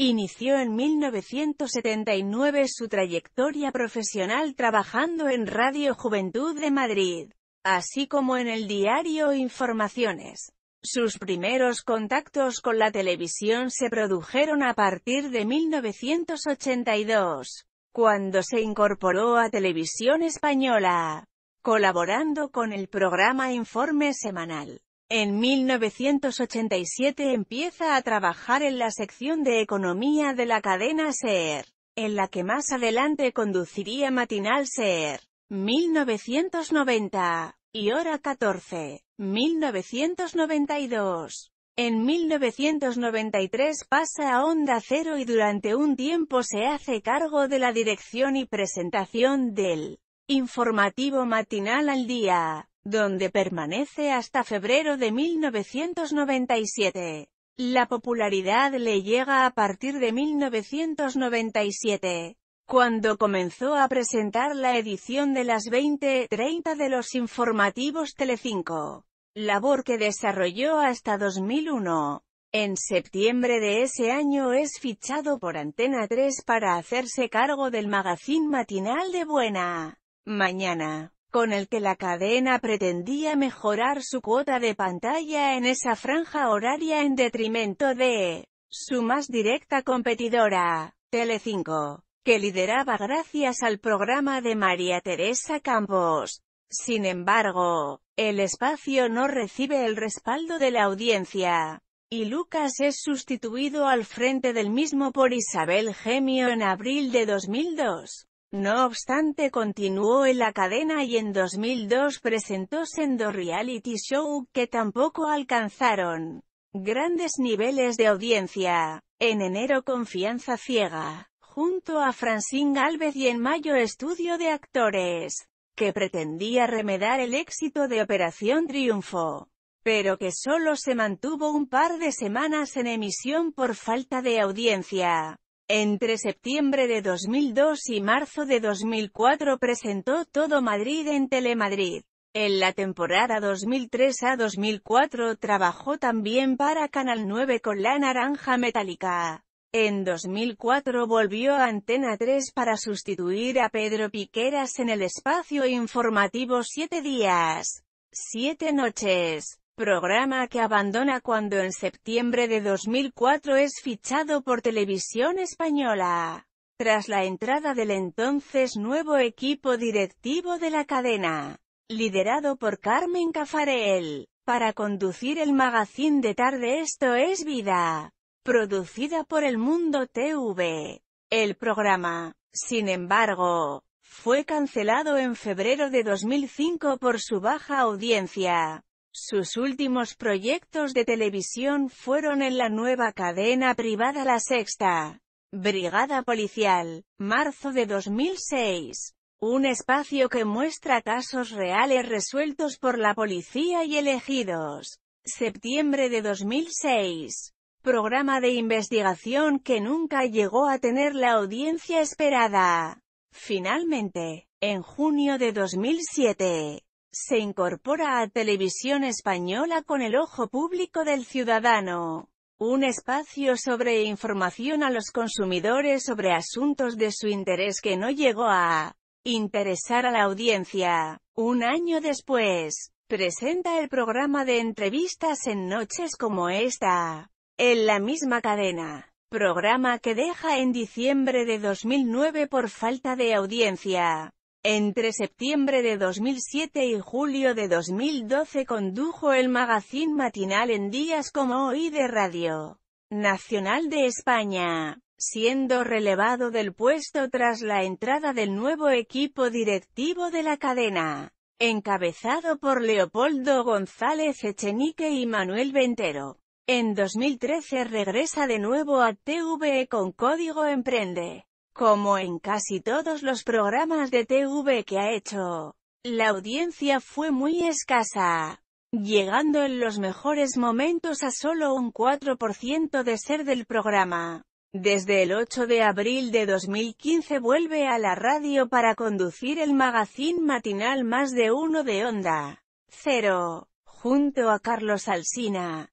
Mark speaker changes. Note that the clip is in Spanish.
Speaker 1: Inició en 1979 su trayectoria profesional trabajando en Radio Juventud de Madrid, así como en el diario Informaciones. Sus primeros contactos con la televisión se produjeron a partir de 1982, cuando se incorporó a Televisión Española, colaborando con el programa Informe Semanal. En 1987 empieza a trabajar en la sección de economía de la cadena SER, en la que más adelante conduciría Matinal SER. 1990 y Hora 14, 1992. En 1993 pasa a Onda Cero y durante un tiempo se hace cargo de la dirección y presentación del informativo matinal al día donde permanece hasta febrero de 1997. La popularidad le llega a partir de 1997, cuando comenzó a presentar la edición de las 20.30 de los informativos Telecinco, labor que desarrolló hasta 2001. En septiembre de ese año es fichado por Antena 3 para hacerse cargo del magazín matinal de Buena Mañana con el que la cadena pretendía mejorar su cuota de pantalla en esa franja horaria en detrimento de su más directa competidora, Telecinco, que lideraba gracias al programa de María Teresa Campos. Sin embargo, el espacio no recibe el respaldo de la audiencia, y Lucas es sustituido al frente del mismo por Isabel Gemio en abril de 2002. No obstante continuó en la cadena y en 2002 presentó Sendo Reality Show que tampoco alcanzaron grandes niveles de audiencia. En enero Confianza Ciega, junto a Francine Galvez y en mayo Estudio de Actores, que pretendía remedar el éxito de Operación Triunfo pero que solo se mantuvo un par de semanas en emisión por falta de audiencia. Entre septiembre de 2002 y marzo de 2004 presentó Todo Madrid en Telemadrid. En la temporada 2003 a 2004 trabajó también para Canal 9 con La Naranja Metálica. En 2004 volvió a Antena 3 para sustituir a Pedro Piqueras en el espacio informativo Siete días, Siete noches programa que abandona cuando en septiembre de 2004 es fichado por Televisión Española, tras la entrada del entonces nuevo equipo directivo de la cadena, liderado por Carmen Cafarel, para conducir el magazine de tarde Esto es Vida, producida por El Mundo TV. El programa, sin embargo, fue cancelado en febrero de 2005 por su baja audiencia. Sus últimos proyectos de televisión fueron en la nueva cadena privada La Sexta, Brigada Policial, marzo de 2006. Un espacio que muestra casos reales resueltos por la policía y elegidos. Septiembre de 2006. Programa de investigación que nunca llegó a tener la audiencia esperada. Finalmente, en junio de 2007, se incorpora a Televisión Española con el ojo público del ciudadano. Un espacio sobre información a los consumidores sobre asuntos de su interés que no llegó a interesar a la audiencia. Un año después, presenta el programa de entrevistas en noches como esta, en la misma cadena. Programa que deja en diciembre de 2009 por falta de audiencia. Entre septiembre de 2007 y julio de 2012 condujo el magazine matinal en días como hoy de Radio Nacional de España, siendo relevado del puesto tras la entrada del nuevo equipo directivo de la cadena, encabezado por Leopoldo González Echenique y Manuel Ventero. En 2013 regresa de nuevo a TVE con Código Emprende. Como en casi todos los programas de TV que ha hecho, la audiencia fue muy escasa, llegando en los mejores momentos a solo un 4% de ser del programa. Desde el 8 de abril de 2015 vuelve a la radio para conducir el magazine matinal Más de Uno de Onda. Cero, junto a Carlos Alsina.